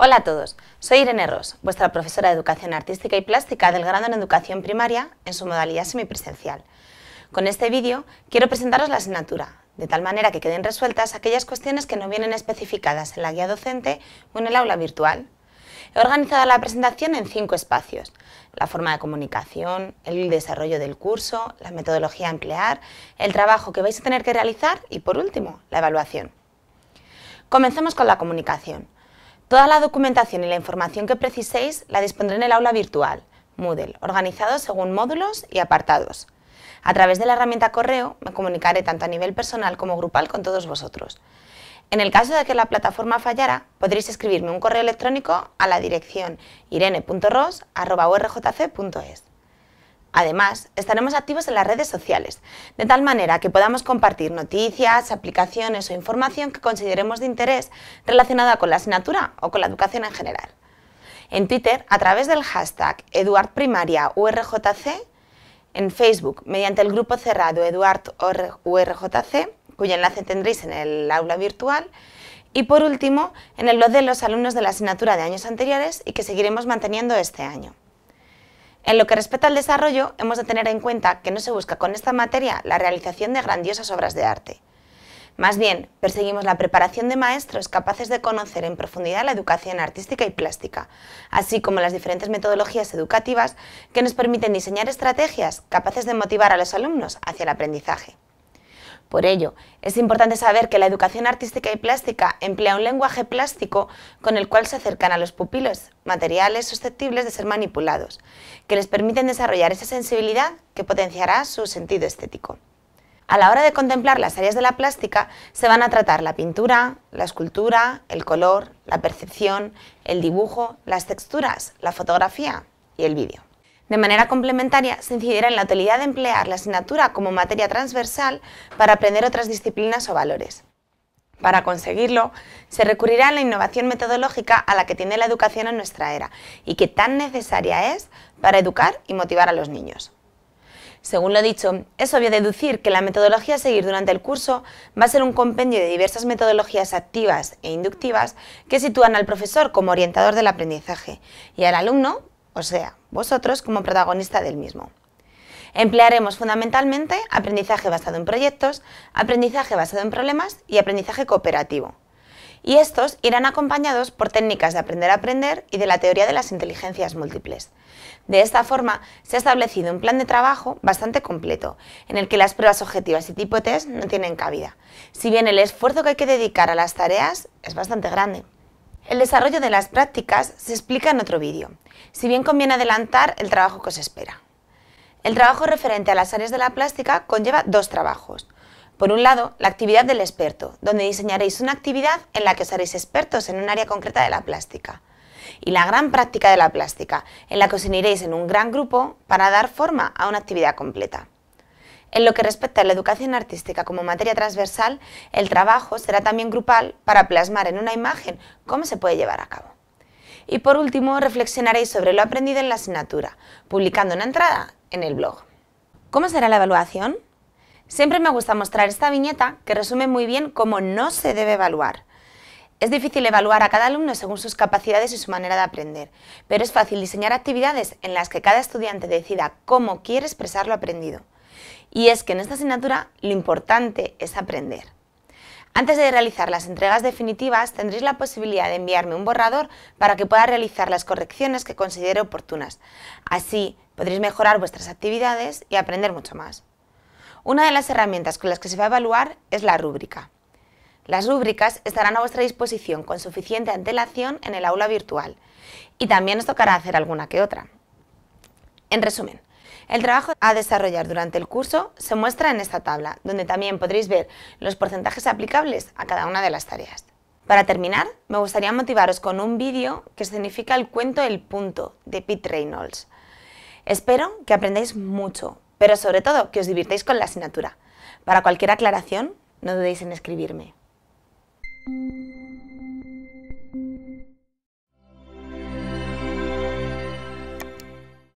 Hola a todos, soy Irene Ross, vuestra profesora de Educación Artística y Plástica del grado en Educación Primaria en su modalidad semipresencial. Con este vídeo quiero presentaros la asignatura, de tal manera que queden resueltas aquellas cuestiones que no vienen especificadas en la guía docente o en el aula virtual. He organizado la presentación en cinco espacios, la forma de comunicación, el desarrollo del curso, la metodología a emplear, el trabajo que vais a tener que realizar y, por último, la evaluación. Comencemos con la comunicación. Toda la documentación y la información que preciséis la dispondré en el aula virtual, Moodle, organizado según módulos y apartados. A través de la herramienta correo me comunicaré tanto a nivel personal como grupal con todos vosotros. En el caso de que la plataforma fallara, podréis escribirme un correo electrónico a la dirección irene.ros.orjc.es. Además, estaremos activos en las redes sociales, de tal manera que podamos compartir noticias, aplicaciones o información que consideremos de interés relacionada con la asignatura o con la educación en general. En Twitter, a través del hashtag EduardPrimariaURJC, en Facebook, mediante el grupo cerrado EduardURJC, cuyo enlace tendréis en el aula virtual, y por último, en el blog de los alumnos de la asignatura de años anteriores y que seguiremos manteniendo este año. En lo que respecta al desarrollo, hemos de tener en cuenta que no se busca con esta materia la realización de grandiosas obras de arte. Más bien, perseguimos la preparación de maestros capaces de conocer en profundidad la educación artística y plástica, así como las diferentes metodologías educativas que nos permiten diseñar estrategias capaces de motivar a los alumnos hacia el aprendizaje. Por ello, es importante saber que la educación artística y plástica emplea un lenguaje plástico con el cual se acercan a los pupilos, materiales susceptibles de ser manipulados, que les permiten desarrollar esa sensibilidad que potenciará su sentido estético. A la hora de contemplar las áreas de la plástica se van a tratar la pintura, la escultura, el color, la percepción, el dibujo, las texturas, la fotografía y el vídeo. De manera complementaria, se incidirá en la utilidad de emplear la asignatura como materia transversal para aprender otras disciplinas o valores. Para conseguirlo, se recurrirá a la innovación metodológica a la que tiene la educación en nuestra era y que tan necesaria es para educar y motivar a los niños. Según lo dicho, es obvio deducir que la metodología a seguir durante el curso va a ser un compendio de diversas metodologías activas e inductivas que sitúan al profesor como orientador del aprendizaje y al alumno o sea, vosotros como protagonista del mismo. Emplearemos fundamentalmente aprendizaje basado en proyectos, aprendizaje basado en problemas y aprendizaje cooperativo. Y estos irán acompañados por técnicas de aprender a aprender y de la teoría de las inteligencias múltiples. De esta forma, se ha establecido un plan de trabajo bastante completo, en el que las pruebas objetivas y tipo test no tienen cabida, si bien el esfuerzo que hay que dedicar a las tareas es bastante grande. El desarrollo de las prácticas se explica en otro vídeo, si bien conviene adelantar el trabajo que os espera. El trabajo referente a las áreas de la plástica conlleva dos trabajos. Por un lado, la actividad del experto, donde diseñaréis una actividad en la que os haréis expertos en un área concreta de la plástica. Y la gran práctica de la plástica, en la que os uniréis en un gran grupo para dar forma a una actividad completa. En lo que respecta a la educación artística como materia transversal, el trabajo será también grupal para plasmar en una imagen cómo se puede llevar a cabo. Y por último, reflexionaréis sobre lo aprendido en la asignatura, publicando una entrada en el blog. ¿Cómo será la evaluación? Siempre me gusta mostrar esta viñeta que resume muy bien cómo no se debe evaluar. Es difícil evaluar a cada alumno según sus capacidades y su manera de aprender, pero es fácil diseñar actividades en las que cada estudiante decida cómo quiere expresar lo aprendido y es que en esta asignatura lo importante es aprender. Antes de realizar las entregas definitivas tendréis la posibilidad de enviarme un borrador para que pueda realizar las correcciones que considere oportunas. Así podréis mejorar vuestras actividades y aprender mucho más. Una de las herramientas con las que se va a evaluar es la rúbrica. Las rúbricas estarán a vuestra disposición con suficiente antelación en el aula virtual y también os tocará hacer alguna que otra. En resumen, el trabajo a desarrollar durante el curso se muestra en esta tabla, donde también podréis ver los porcentajes aplicables a cada una de las tareas. Para terminar, me gustaría motivaros con un vídeo que significa el cuento El punto, de Pete Reynolds. Espero que aprendáis mucho, pero sobre todo que os divirtáis con la asignatura. Para cualquier aclaración, no dudéis en escribirme.